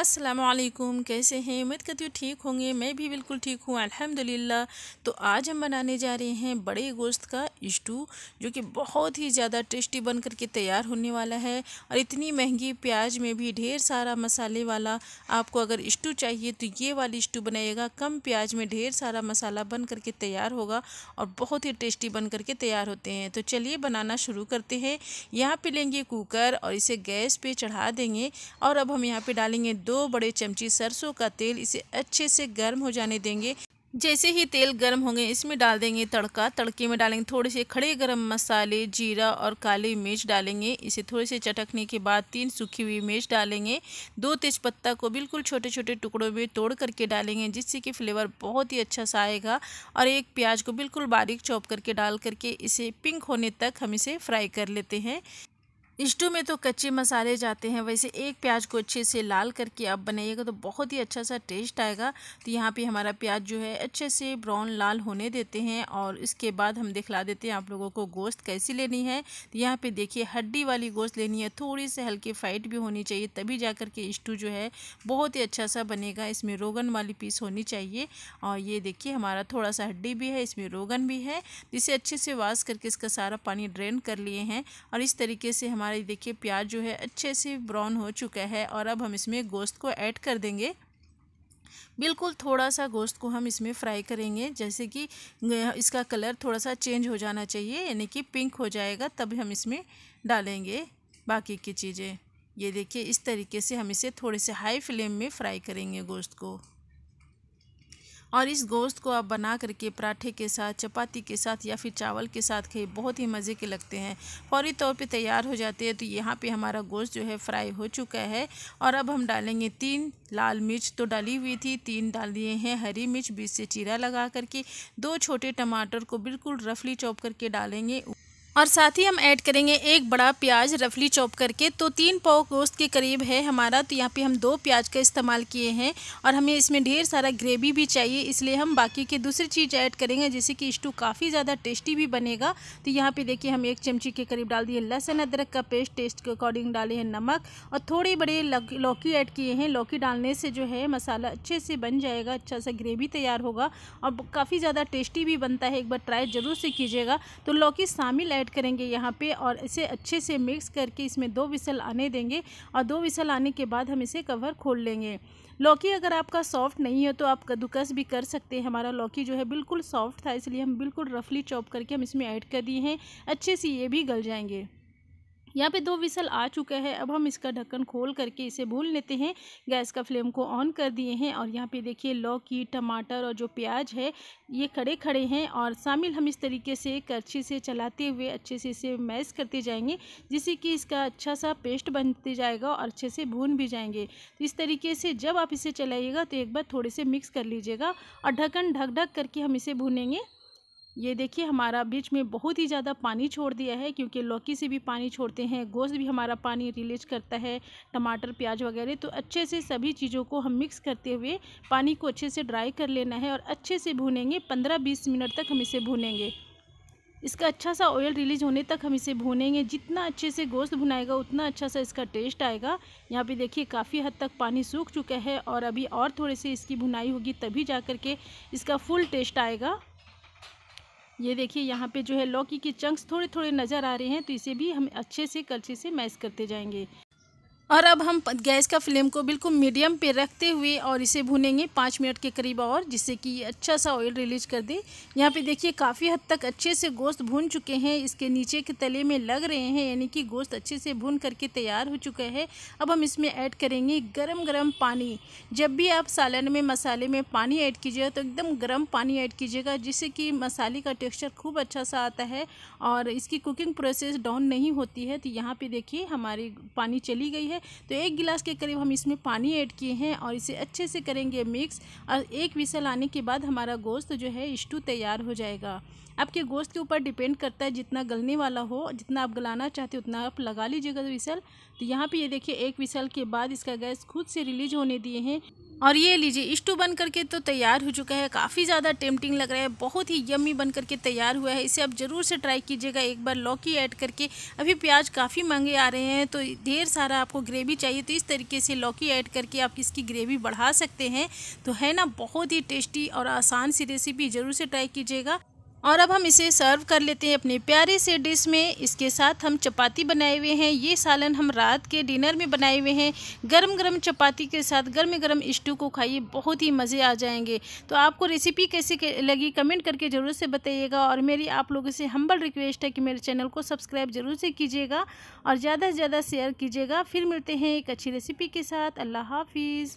असलकुम कैसे हैं उम्मीद करती हूँ ठीक होंगे मैं भी बिल्कुल ठीक हूँ अल्हम्दुलिल्लाह तो आज हम बनाने जा रहे हैं बड़े गोश्त का स्टू जो कि बहुत ही ज़्यादा टेस्टी बन करके तैयार होने वाला है और इतनी महंगी प्याज में भी ढेर सारा मसाले वाला आपको अगर स्टू चाहिए तो ये वाली स्टू बनाइएगा कम प्याज में ढेर सारा मसाला बन करके तैयार होगा और बहुत ही टेस्टी बन करके तैयार होते हैं तो चलिए बनाना शुरू करते हैं यहाँ पर लेंगे कुकर और इसे गैस पर चढ़ा देंगे और अब हम यहाँ पर डालेंगे दो बड़े चमची सरसों का तेल इसे अच्छे से गर्म हो जाने देंगे जैसे ही तेल गर्म होंगे इसमें डाल देंगे तड़का तड़के में डालेंगे थोड़े से खड़े गर्म मसाले जीरा और काली मिर्च डालेंगे इसे थोड़े से चटकने के बाद तीन सूखी हुई मिर्च डालेंगे दो तेज़पत्ता को बिल्कुल छोटे छोटे टुकड़ों में तोड़ करके डालेंगे जिससे कि फ्लेवर बहुत ही अच्छा सा आएगा और एक प्याज को बिल्कुल बारीक चौप करके डाल करके इसे पिंक होने तक हम इसे फ्राई कर लेते हैं स्टू में तो कच्चे मसाले जाते हैं वैसे एक प्याज को अच्छे से लाल करके आप बनाइएगा तो बहुत ही अच्छा सा टेस्ट आएगा तो यहाँ पे हमारा प्याज जो है अच्छे से ब्राउन लाल होने देते हैं और इसके बाद हम दिखला देते हैं आप लोगों को गोश्त कैसी लेनी है तो यहाँ पे देखिए हड्डी वाली गोश्त लेनी है थोड़ी सी हल्की फाइट भी होनी चाहिए तभी जा के इस्टू जो है बहुत ही अच्छा सा बनेगा इसमें रोगन वाली पीस होनी चाहिए और ये देखिए हमारा थोड़ा सा हड्डी भी है इसमें रोगन भी है जिसे अच्छे से वाश करके इसका सारा पानी ड्रेन कर लिए हैं और इस तरीके से हमारा हमारी देखिए प्याज जो है अच्छे से ब्राउन हो चुका है और अब हम इसमें गोश्त को ऐड कर देंगे बिल्कुल थोड़ा सा गोश्त को हम इसमें फ्राई करेंगे जैसे कि इसका कलर थोड़ा सा चेंज हो जाना चाहिए यानी कि पिंक हो जाएगा तब हम इसमें डालेंगे बाकी की चीज़ें ये देखिए इस तरीके से हम इसे थोड़े से हाई फ्लेम में फ्राई करेंगे गोश्त को और इस गोश्त को आप बना करके पराठे के साथ चपाती के साथ या फिर चावल के साथ खाइए बहुत ही मज़े के लगते हैं फौरी तौर पे तैयार हो जाते हैं तो यहाँ पे हमारा गोश्त जो है फ्राई हो चुका है और अब हम डालेंगे तीन लाल मिर्च तो डाली हुई थी तीन डाल दिए हैं हरी मिर्च बीच से चीरा लगा करके दो छोटे टमाटर को बिल्कुल रफली चौप करके डालेंगे और साथ ही हम ऐड करेंगे एक बड़ा प्याज रफली चॉप करके तो तीन पाव गोश्त के करीब है हमारा तो यहाँ पे हम दो प्याज का इस्तेमाल किए हैं और हमें इसमें ढेर सारा ग्रेवी भी चाहिए इसलिए हम बाकी के दूसरी चीज़ ऐड करेंगे जैसे कि स्टू काफ़ी ज़्यादा टेस्टी भी बनेगा तो यहाँ पे देखिए हम एक चमची के करीब डाल दिए लहसुन अदरक का पेस्ट टेस्ट के अकॉर्डिंग डाले हैं नमक और थोड़े बड़े लौकी ऐड किए हैं लौकी डालने से जो है मसाला अच्छे से बन जाएगा अच्छा सा ग्रेवी तैयार होगा और काफ़ी ज़्यादा टेस्टी भी बनता है एक बार ट्राई ज़रूर से कीजिएगा तो लौकी शामिल ऐड ऐड करेंगे यहाँ पे और इसे अच्छे से मिक्स करके इसमें दो विसल आने देंगे और दो विसल आने के बाद हम इसे कवर खोल लेंगे लौकी अगर आपका सॉफ्ट नहीं है तो आप कद्दूकस भी कर सकते हैं हमारा लौकी जो है बिल्कुल सॉफ्ट था इसलिए हम बिल्कुल रफली चॉप करके हम इसमें ऐड कर दिए हैं अच्छे से ये भी गल जाएंगे यहाँ पे दो विसल आ चुका है अब हम इसका ढक्कन खोल करके इसे भून लेते हैं गैस का फ्लेम को ऑन कर दिए हैं और यहाँ पे देखिए लौकी टमाटर और जो प्याज है ये खड़े खड़े हैं और शामिल हम इस तरीके से करछी से चलाते हुए अच्छे से इसे मैश करते जाएंगे जिससे कि इसका अच्छा सा पेस्ट बनते जाएगा और अच्छे से भून भी जाएंगे तो इस तरीके से जब आप इसे चलाइएगा तो एक बार थोड़े से मिक्स कर लीजिएगा और ढक्कन ढक ढक करके हम इसे भूनेंगे ये देखिए हमारा बीच में बहुत ही ज़्यादा पानी छोड़ दिया है क्योंकि लौकी से भी पानी छोड़ते हैं गोश्त भी हमारा पानी रिलीज करता है टमाटर प्याज वगैरह तो अच्छे से सभी चीज़ों को हम मिक्स करते हुए पानी को अच्छे से ड्राई कर लेना है और अच्छे से भूनेंगे पंद्रह बीस मिनट तक हम इसे भूनेंगे इसका अच्छा सा ऑयल रिलीज होने तक हम इसे भूनेंगे जितना अच्छे से गोश्त भुनाएगा उतना अच्छा सा इसका टेस्ट आएगा यहाँ पे देखिए काफ़ी हद तक पानी सूख चुका है और अभी और थोड़े से इसकी भुनाई होगी तभी जा कर के इसका फुल टेस्ट आएगा ये देखिए यहाँ पे जो है लौकी के चंक्स थोड़े थोड़े नज़र आ रहे हैं तो इसे भी हम अच्छे से कलछे से मैश करते जाएंगे और अब हम गैस का फ्लेम को बिल्कुल मीडियम पे रखते हुए और इसे भुनेंगे पाँच मिनट के करीब और जिससे कि ये अच्छा सा ऑयल रिलीज कर दे यहाँ पे देखिए काफ़ी हद तक अच्छे से गोश्त भुन चुके हैं इसके नीचे के तले में लग रहे हैं यानी कि गोश्त अच्छे से भुन करके तैयार हो चुका है अब हम इसमें ऐड करेंगे गर्म गर्म पानी जब भी आप सालन में मसाले में पानी ऐड कीजिएगा तो एकदम गर्म पानी ऐड कीजिएगा जिससे कि मसाले का टेक्स्चर खूब अच्छा सा आता है और इसकी कुकिंग प्रोसेस डाउन नहीं होती है तो यहाँ पर देखिए हमारी पानी चली गई है है तो एक गिलास के करीब हम इसमें पानी ऐड किए हैं और इसे अच्छे से करेंगे मिक्स और एक विसल आने के बाद हमारा गोश्त जो है स्टू तैयार हो जाएगा आपके गोश्त के ऊपर डिपेंड करता है जितना गलने वाला हो जितना आप गलाना चाहते हो उतना आप लगा लीजिएगा विसल तो यहाँ पर ये देखिए एक विसल के बाद इसका गैस खुद से रिलीज होने दिए हैं और ये लीजिए इष्टू बन करके तो तैयार हो चुका है काफ़ी ज़्यादा टेम्पटिंग लग रहा है बहुत ही यम्मी बन करके तैयार हुआ है इसे आप ज़रूर से ट्राई कीजिएगा एक बार लौकी ऐड करके अभी प्याज काफ़ी महंगे आ रहे हैं तो ढेर सारा आपको ग्रेवी चाहिए तो इस तरीके से लौकी ऐड करके आप इसकी ग्रेवी बढ़ा सकते हैं तो है ना बहुत ही टेस्टी और आसान सी रेसिपी ज़रूर से ट्राई कीजिएगा और अब हम इसे सर्व कर लेते हैं अपने प्यारे से डिश में इसके साथ हम चपाती बनाए हुए हैं ये सालन हम रात के डिनर में बनाए हुए हैं गरम गरम चपाती के साथ गर्म गर्म स्टू को खाइए बहुत ही मज़े आ जाएंगे तो आपको रेसिपी कैसी लगी कमेंट करके ज़रूर से बताइएगा और मेरी आप लोगों से हम्बल रिक्वेस्ट है कि मेरे चैनल को सब्सक्राइब ज़रूर से कीजिएगा और ज़्यादा से ज़्यादा शेयर कीजिएगा फिर मिलते हैं एक अच्छी रेसिपी के साथ अल्लाह हाफिज़